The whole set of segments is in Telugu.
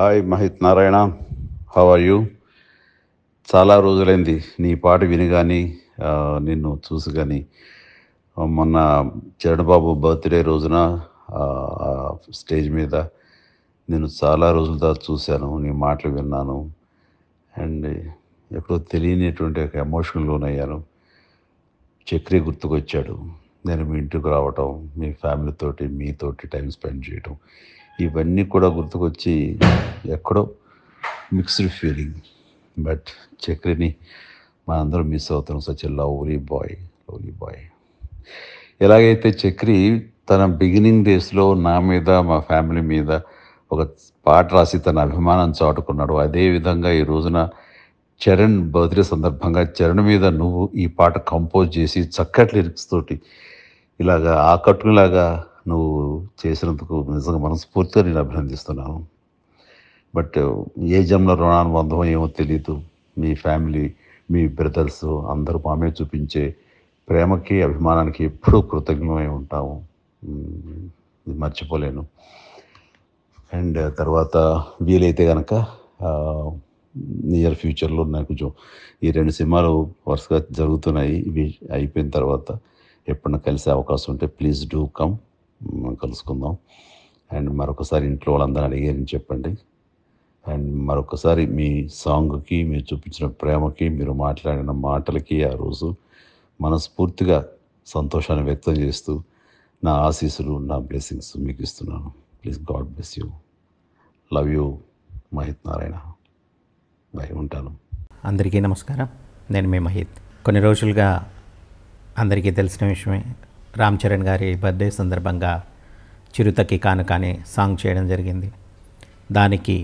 hi Mahith Narayana how are you చాలా రోజులైంది నీ పాట విని కానీ నిన్ను చూసి కానీ మొన్న చరణబాబు బర్త్డే రోజున స్టేజ్ మీద నేను చాలా రోజుల తర్వాత చూశాను నీ మాటలు విన్నాను అండ్ ఎప్పుడో తెలియనిటువంటి ఒక ఎమోషన్ లోనయ్యాను చక్రి గుర్తుకొచ్చాడు నేను మీ ఇంటికి రావటం మీ ఫ్యామిలీతోటి మీతోటి టైం స్పెండ్ చేయటం ఇవన్నీ కూడా గుర్తుకొచ్చి ఎక్కడో మిక్స్డ్ ఫీలింగ్ బట్ చక్రిని మనందరం మిస్ అవుతున్నాం such lovely boy lovely boy ఎలాగైతే చక్రి తన బిగినింగ్ డేస్లో నా మీద మా ఫ్యామిలీ మీద ఒక పాట రాసి తన అభిమానం చాటుకున్నాడు అదేవిధంగా ఈ రోజున చరణ్ బర్త్డే సందర్భంగా చరణ్ మీద నువ్వు ఈ పాట కంపోజ్ చేసి చక్కటి లిరిక్స్ తోటి ఇలాగా ఆకట్టుకునేలాగా నువ్వు చేసినందుకు నిజంగా మనస్ఫూర్తిగా నేను అభినందిస్తున్నాను బట్ ఏ జన్మల రుణానుబంధం ఏమో తెలీదు మీ ఫ్యామిలీ మీ బ్రదర్స్ అందరూ మామే చూపించే ప్రేమకి అభిమానానికి ఎప్పుడూ కృతజ్ఞమై ఉంటాము మర్చిపోలేను అండ్ తర్వాత వీలైతే కనుక నియర్ ఫ్యూచర్లో నాకు కొంచెం ఈ రెండు సినిమాలు వరుసగా జరుగుతున్నాయి ఇవి అయిపోయిన తర్వాత ఎప్పుడైనా కలిసే అవకాశం ఉంటే ప్లీజ్ డూ కమ్ కలుసుకుందాం అండ్ మరొకసారి ఇంట్లో వాళ్ళందరూ అడిగారని చెప్పండి అండ్ మరొకసారి మీ సాంగ్కి మీరు చూపించిన ప్రేమకి మీరు మాట్లాడిన మాటలకి ఆ రోజు మనస్ఫూర్తిగా సంతోషాన్ని వ్యక్తం చేస్తూ నా ఆశీస్సులు నా బ్లెస్సింగ్స్ మీకు ఇస్తున్నాను please god bless you love you Mahith Narayana bye ఉంటాను అందరికీ నమస్కారం నేను మీ మహిత్ కొన్ని రోజులుగా అందరికీ తెలిసిన విషయమే రామ్ చరణ్ గారి బర్త్డే సందర్భంగా చిరుతకి కానుక సాంగ్ చేయడం జరిగింది దానికి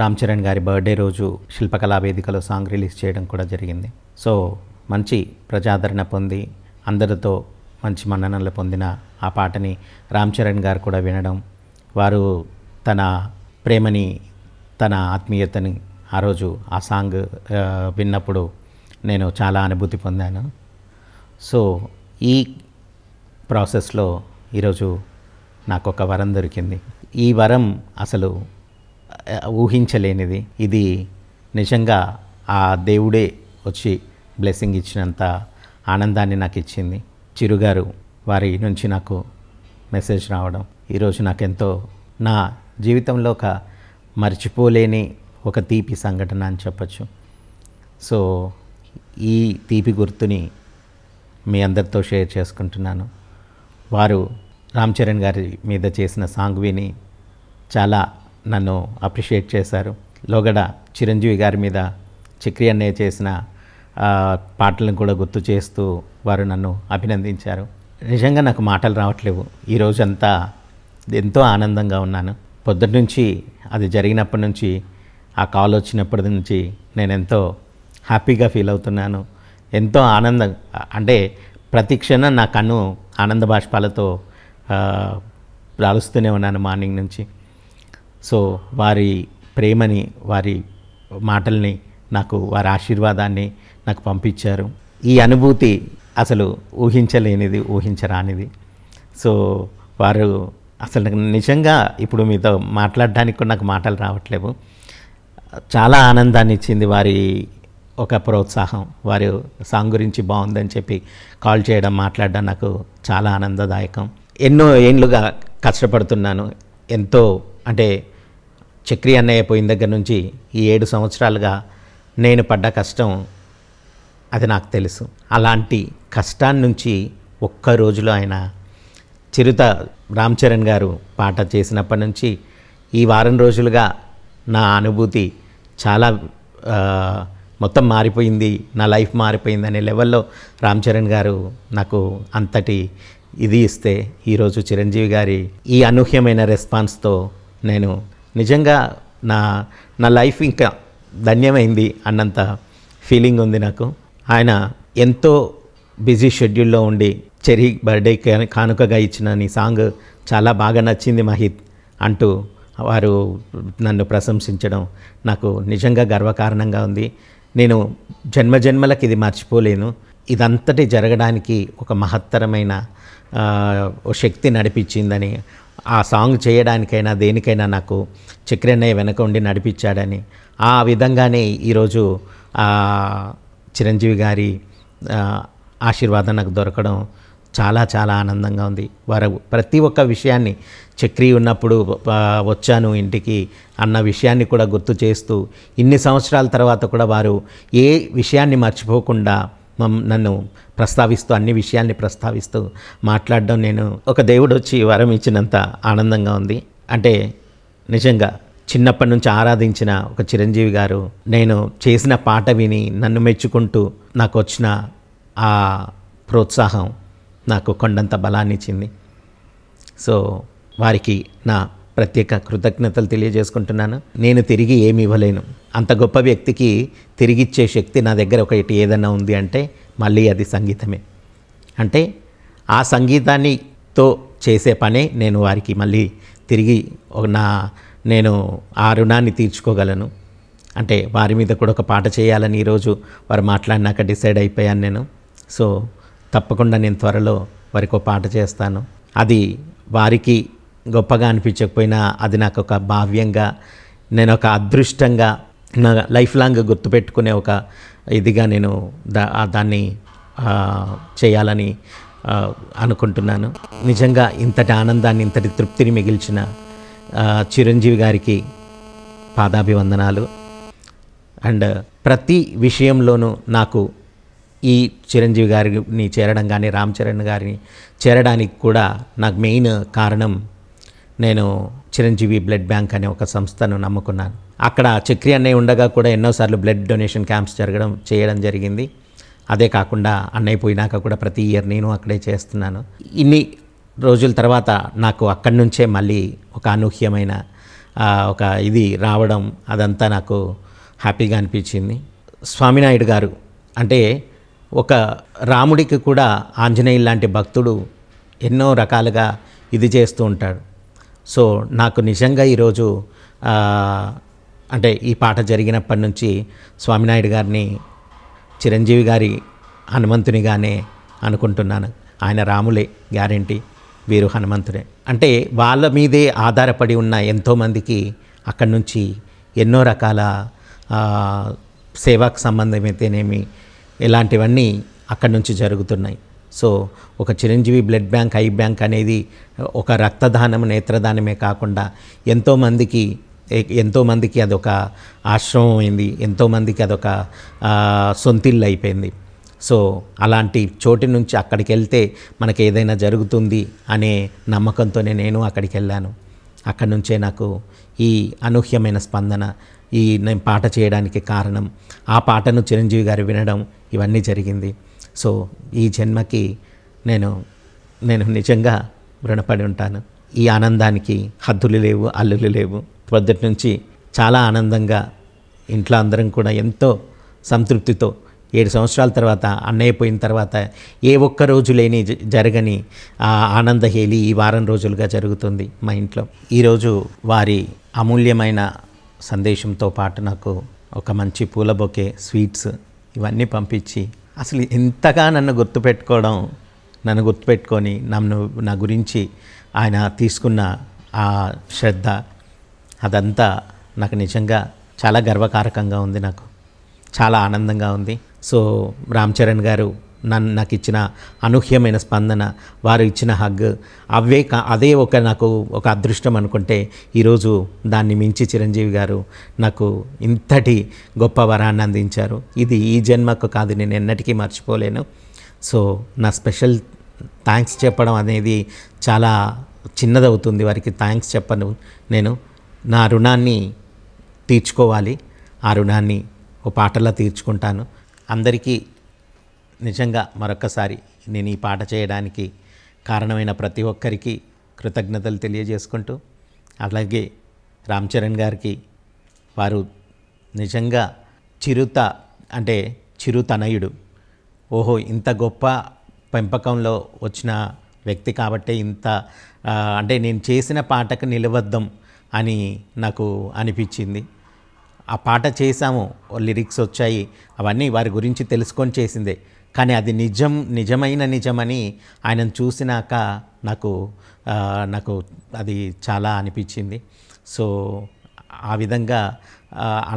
రామ్ చరణ్ గారి బర్త్డే రోజు శిల్పకళా వేదికలో సాంగ్ రిలీజ్ చేయడం కూడా జరిగింది సో మంచి ప్రజాదరణ పొంది అందరితో మంచి మన్ననలు పొందిన ఆ పాటని రామ్ చరణ్ గారు కూడా వినడం వారు తన ప్రేమని తన ఆత్మీయతని ఆ రోజు ఆ సాంగ్ విన్నప్పుడు నేను చాలా అనుభూతి పొందాను సో ఈ ప్రాసెస్లో ఈరోజు నాకు ఒక వరం దొరికింది ఈ వరం అసలు ఊహించలేనిది ఇది నిజంగా ఆ దేవుడే వచ్చి బ్లెస్సింగ్ ఇచ్చినంత ఆనందాన్ని నాకు ఇచ్చింది చిరుగారు వారి నుంచి నాకు మెసేజ్ రావడం ఈరోజు నాకెంతో నా జీవితంలో ఒక మర్చిపోలేని ఒక తీపి సంఘటన అని చెప్పచ్చు సో ఈ తీపి గుర్తుని మీ అందరితో షేర్ చేసుకుంటున్నాను వారు రామ్ చరణ్ గారి మీద చేసిన సాంగ్ విని చాలా నన్ను అప్రిషియేట్ చేశారు లోగడ చిరంజీవి గారి మీద చక్రి అన్నయ్య చేసిన పాటలను కూడా గుర్తు చేస్తూ వారు నన్ను అభినందించారు నిజంగా నాకు మాటలు రావట్లేవు ఈరోజంతా ఎంతో ఆనందంగా ఉన్నాను పొద్దు నుంచి అది జరిగినప్పటి నుంచి ఆ కాల్ వచ్చినప్పటి నుంచి నేను ఎంతో హ్యాపీగా ఫీల్ అవుతున్నాను ఎంతో ఆనందం అంటే ప్రతి నా కన్ను ఆనంద బాష్పాలతో రాలుస్తూనే ఉన్నాను మార్నింగ్ నుంచి సో వారి ప్రేమని వారి మాటల్ని నాకు వారి ఆశీర్వాదాన్ని నాకు పంపించారు ఈ అనుభూతి అసలు ఊహించలేనిది ఊహించరానిది సో వారు అసలు నిజంగా ఇప్పుడు మీతో మాట్లాడడానికి నాకు మాటలు రావట్లేవు చాలా ఆనందాన్ని ఇచ్చింది వారి ఒక ప్రోత్సాహం వారు సాంగ్ గురించి బాగుందని చెప్పి కాల్ చేయడం మాట్లాడడం నాకు చాలా ఆనందదాయకం ఎన్నో ఏండ్లుగా కష్టపడుతున్నాను ఎంతో అంటే చక్రి అన్నయ్య పోయిన దగ్గర నుంచి ఈ ఏడు సంవత్సరాలుగా నేను పడ్డ కష్టం అది నాకు తెలుసు అలాంటి కష్టాన్ని నుంచి ఒక్క రోజులో ఆయన చిరుత రామ్ చరణ్ గారు పాట చేసినప్పటి నుంచి ఈ వారం రోజులుగా నా అనుభూతి చాలా మొత్తం మారిపోయింది నా లైఫ్ మారిపోయింది అనే లెవెల్లో రామ్ చరణ్ గారు నాకు అంతటి ఇది ఇస్తే ఈరోజు చిరంజీవి గారి ఈ అనూహ్యమైన రెస్పాన్స్తో నేను నిజంగా నా నా లైఫ్ ఇంకా ధన్యమైంది అన్నంత ఫీలింగ్ ఉంది నాకు ఆయన ఎంతో బిజీ షెడ్యూల్లో ఉండి చెరీ బర్త్డే కానుకగా ఇచ్చిన నీ సాంగ్ చాలా బాగా నచ్చింది మహిత్ అంటూ వారు నన్ను ప్రశంసించడం నాకు నిజంగా గర్వకారణంగా ఉంది నేను జన్మజన్మలకు ఇది మర్చిపోలేను ఇదంతటి జరగడానికి ఒక మహత్తరమైన శక్తి నడిపించిందని ఆ సాంగ్ చేయడానికైనా దేనికైనా నాకు చక్రన్నయ్య వెనక ఉండి నడిపించాడని ఆ విధంగానే ఈరోజు చిరంజీవి గారి ఆశీర్వాదం నాకు దొరకడం చాలా చాలా ఆనందంగా ఉంది వారు ప్రతి ఒక్క విషయాన్ని చక్రీ ఉన్నప్పుడు వచ్చాను ఇంటికి అన్న విషయాన్ని కూడా గుర్తు చేస్తూ ఇన్ని సంవత్సరాల తర్వాత కూడా వారు ఏ విషయాన్ని మర్చిపోకుండా నన్ను ప్రస్తావిస్తూ అన్ని విషయాల్ని ప్రస్తావిస్తూ మాట్లాడడం నేను ఒక దేవుడు వచ్చి వరం ఇచ్చినంత ఆనందంగా ఉంది అంటే నిజంగా చిన్నప్పటి నుంచి ఆరాధించిన ఒక చిరంజీవి గారు నేను చేసిన పాట విని నన్ను మెచ్చుకుంటూ నాకు వచ్చిన ఆ ప్రోత్సాహం నాకు కొండంత బలాన్ని ఇచ్చింది సో వారికి నా ప్రత్యేక కృతజ్ఞతలు తెలియజేసుకుంటున్నాను నేను తిరిగి ఏమి ఇవ్వలేను అంత గొప్ప వ్యక్తికి తిరిగిచ్చే శక్తి నా దగ్గర ఒకటి ఏదైనా ఉంది అంటే మళ్ళీ అది సంగీతమే అంటే ఆ సంగీతానితో చేసే పనే నేను వారికి మళ్ళీ తిరిగి నా నేను ఆ రుణాన్ని తీర్చుకోగలను అంటే వారి మీద కూడా ఒక పాట చేయాలని ఈరోజు వారు మాట్లాడినాక డిసైడ్ అయిపోయాను నేను సో తప్పకుండా నేను త్వరలో వారికి పాట చేస్తాను అది వారికి గొప్పగా అనిపించకపోయినా అది నాకు ఒక భావ్యంగా నేను ఒక అదృష్టంగా నా లైఫ్ లాంగ్ గుర్తుపెట్టుకునే ఒక ఇదిగా నేను దా దాన్ని చేయాలని అనుకుంటున్నాను నిజంగా ఇంతటి ఆనందాన్ని ఇంతటి తృప్తిని మిగిల్చిన చిరంజీవి గారికి పాదాభివందనాలు అండ్ ప్రతి విషయంలోనూ నాకు ఈ చిరంజీవి గారిని చేరడం కానీ రామ్ చరణ్ గారిని చేరడానికి కూడా నాకు మెయిన్ కారణం నేను చిరంజీవి బ్లడ్ బ్యాంక్ అనే ఒక సంస్థను నమ్ముకున్నాను అక్కడ చక్రి అన్నయ్య ఉండగా కూడా ఎన్నోసార్లు బ్లడ్ డొనేషన్ క్యాంప్స్ జరగడం చేయడం జరిగింది అదే కాకుండా అన్నయ్య పోయినాక కూడా ప్రతి ఇయర్ నేను అక్కడే చేస్తున్నాను ఇన్ని రోజుల తర్వాత నాకు అక్కడి నుంచే మళ్ళీ ఒక అనూహ్యమైన ఒక ఇది రావడం అదంతా నాకు హ్యాపీగా అనిపించింది స్వామినాయుడు గారు అంటే ఒక రాముడికి కూడా ఆంజనేయులు లాంటి భక్తుడు ఎన్నో రకాలుగా ఇది చేస్తూ ఉంటాడు సో నాకు నిజంగా ఈరోజు అంటే ఈ పాట జరిగినప్పటి నుంచి స్వామినాయుడు గారిని చిరంజీవి గారి హనుమంతునిగానే అనుకుంటున్నాను ఆయన రాములే గ్యారంటీ వీరు హనుమంతుడే అంటే వాళ్ళ మీదే ఆధారపడి ఉన్న ఎంతోమందికి అక్కడి నుంచి ఎన్నో రకాల సేవాకు సంబంధమైతేనేమి ఇలాంటివన్నీ అక్కడి నుంచి జరుగుతున్నాయి సో ఒక Chiranjeevi blood bank eye bank అనేది ఒక రక్తదానం నేత్రదానమే కాకుండా ఎంతోమందికి ఎంతోమందికి అదొక ఆశ్రమం అయింది ఎంతోమందికి అదొక సొంతిల్లు అయిపోయింది సో అలాంటి చోటు నుంచి అక్కడికి వెళ్తే మనకి ఏదైనా జరుగుతుంది అనే నమ్మకంతోనే నేను అక్కడికి వెళ్ళాను అక్కడి నుంచే నాకు ఈ అనూహ్యమైన స్పందన ఈ నేను పాట చేయడానికి కారణం ఆ పాటను చిరంజీవి గారు వినడం ఇవన్నీ జరిగింది సో ఈ జన్మకి నేను నేను నిజంగా రుణపడి ఉంటాను ఈ ఆనందానికి హద్దులు లేవు అల్లులు లేవు పొద్దుటి నుంచి చాలా ఆనందంగా ఇంట్లో అందరం కూడా ఎంతో సంతృప్తితో ఏడు సంవత్సరాల తర్వాత అన్నయ్య పోయిన తర్వాత ఏ ఒక్క రోజు లేని జరగని ఆ ఆనందహేలి ఈ వారం రోజులుగా జరుగుతుంది మా ఇంట్లో ఈరోజు వారి అమూల్యమైన సందేశంతో పాటు నాకు ఒక మంచి పూల బొకే స్వీట్స్ ఇవన్నీ పంపించి అసలు ఎంతగా నన్ను గుర్తుపెట్టుకోవడం నన్ను గుర్తుపెట్టుకొని నన్ను నా గురించి ఆయన తీసుకున్న ఆ శ్రద్ధ అదంతా నాకు నిజంగా చాలా గర్వకారకంగా ఉంది నాకు చాలా ఆనందంగా ఉంది సో రామ్ చరణ్ గారు నన్ను నాకు ఇచ్చిన అనూహ్యమైన స్పందన వారు ఇచ్చిన హగ్ అవే కా అదే ఒక నాకు ఒక అదృష్టం అనుకుంటే ఈరోజు దాన్ని మించి చిరంజీవి గారు నాకు ఇంతటి గొప్ప వరాన్ని అందించారు ఇది ఈ జన్మకు కాదు నేను ఎన్నటికీ మర్చిపోలేను సో నా స్పెషల్ థ్యాంక్స్ చెప్పడం అనేది చాలా చిన్నదవుతుంది వారికి థ్యాంక్స్ చెప్పను నేను నా రుణాన్ని తీర్చుకోవాలి ఆ రుణాన్ని ఓ పాటలా తీర్చుకుంటాను అందరికీ నిజంగా మరొకసారి నేను ఈ పాట చేయడానికి కారణమైన ప్రతి ఒక్కరికి కృతజ్ఞతలు తెలియజేసుకుంటూ అలాగే రామ్ చరణ్ గారికి వారు నిజంగా చిరుత అంటే చిరుతనయుడు ఓహో ఇంత గొప్ప పెంపకంలో వచ్చిన వ్యక్తి కాబట్టి ఇంత అంటే నేను చేసిన పాటకు నిలవద్దాం అని నాకు అనిపించింది ఆ పాట చేశాము లిరిక్స్ వచ్చాయి అవన్నీ వారి గురించి తెలుసుకొని చేసిందే కానీ అది నిజం నిజమైన నిజమని ఆయన చూసినాక నాకు నాకు అది చాలా అనిపించింది సో ఆ విధంగా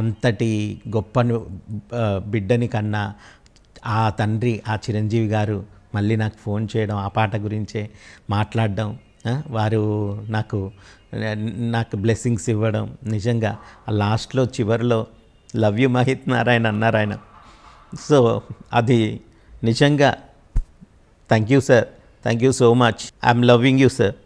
అంతటి గొప్ప బిడ్డని కన్నా ఆ తండ్రి ఆ చిరంజీవి గారు మళ్ళీ నాకు ఫోన్ చేయడం ఆ పాట గురించే మాట్లాడడం వారు నాకు నాకు బ్లెస్సింగ్స్ ఇవ్వడం నిజంగా లాస్ట్లో చివరిలో లవ్ యు మహిత్ నారాయణ అన్నారు ఆయన సో అది నిజంగా thank you sir thank you so much I'm loving you sir